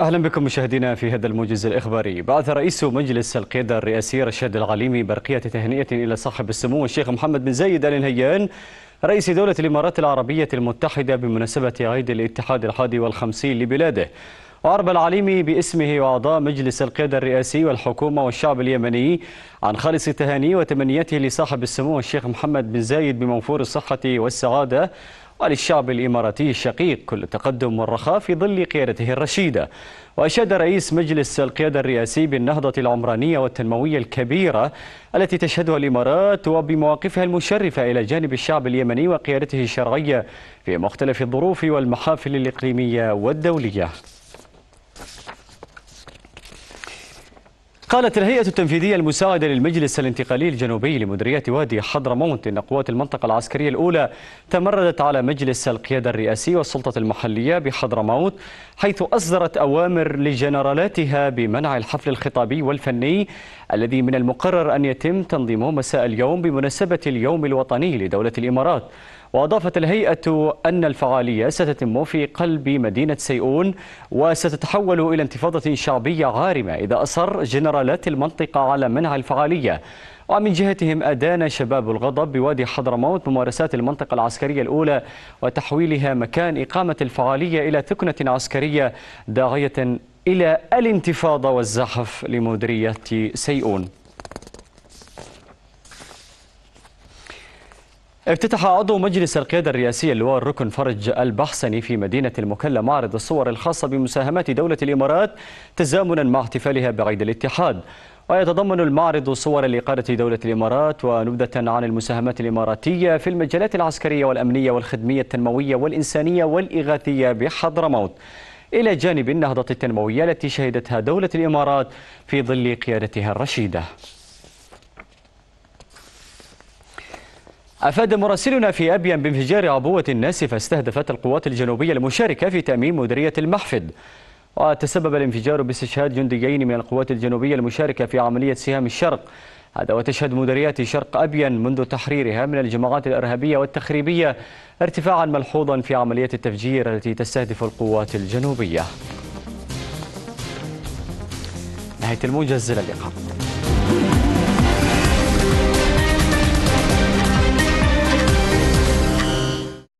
أهلا بكم مشاهدينا في هذا الموجز الإخباري بعث رئيس مجلس القيادة الرئاسي رشاد العليمي برقية تهنئة إلى صاحب السمو الشيخ محمد بن زايد آل نهيان رئيس دولة الإمارات العربية المتحدة بمناسبة عيد الاتحاد الحادي والخمسين لبلاده وعرب العليمي باسمه وأعضاء مجلس القيادة الرئاسي والحكومة والشعب اليمني عن خالص تهانيه وتمنياته لصاحب السمو الشيخ محمد بن زايد بموفور الصحة والسعادة وللشعب الإماراتي الشقيق كل التقدم والرخاء في ظل قيادته الرشيدة وأشاد رئيس مجلس القيادة الرئاسي بالنهضة العمرانية والتنموية الكبيرة التي تشهدها الإمارات وبمواقفها المشرفة إلى جانب الشعب اليمني وقيادته الشرعية في مختلف الظروف والمحافل الإقليمية والدولية قالت الهيئة التنفيذية المساعدة للمجلس الانتقالي الجنوبي لمديرية وادي حضرموت إن قوات المنطقة العسكرية الأولى تمردت على مجلس القيادة الرئاسي والسلطة المحلية بحضرموت حيث أصدرت أوامر لجنرالاتها بمنع الحفل الخطابي والفني الذي من المقرر أن يتم تنظيمه مساء اليوم بمناسبة اليوم الوطني لدولة الإمارات وأضافت الهيئة أن الفعالية ستتم في قلب مدينة سيئون وستتحول إلى انتفاضة شعبية غارمة إذا أصر جنرالات المنطقة على منع الفعالية ومن جهتهم أدان شباب الغضب بوادي حضرموت ممارسات المنطقة العسكرية الأولى وتحويلها مكان إقامة الفعالية إلى ثكنة عسكرية داعية إلى الانتفاضة والزحف لمديرية سيئون افتتح عضو مجلس القيادة الرئاسية اللواء الركن فرج البحسني في مدينة المكلا معرض الصور الخاصة بمساهمات دولة الإمارات تزامنا مع احتفالها بعيد الاتحاد ويتضمن المعرض صور لإقادة دولة الإمارات ونبذة عن المساهمات الإماراتية في المجالات العسكرية والأمنية والخدمية التنموية والإنسانية والإغاثية بحضرموت إلى جانب النهضة التنموية التي شهدتها دولة الإمارات في ظل قيادتها الرشيدة أفاد مراسلنا في أبيان بانفجار عبوة ناسفة استهدفت القوات الجنوبية المشاركة في تأمين مديرية المحفد وتسبب الانفجار باستشهاد جنديين من القوات الجنوبية المشاركة في عملية سهام الشرق هذا وتشهد مديريات شرق أبين منذ تحريرها من الجماعات الإرهابية والتخريبية ارتفاعا ملحوظا في عملية التفجير التي تستهدف القوات الجنوبية نهاية الموجز إلى اللقاء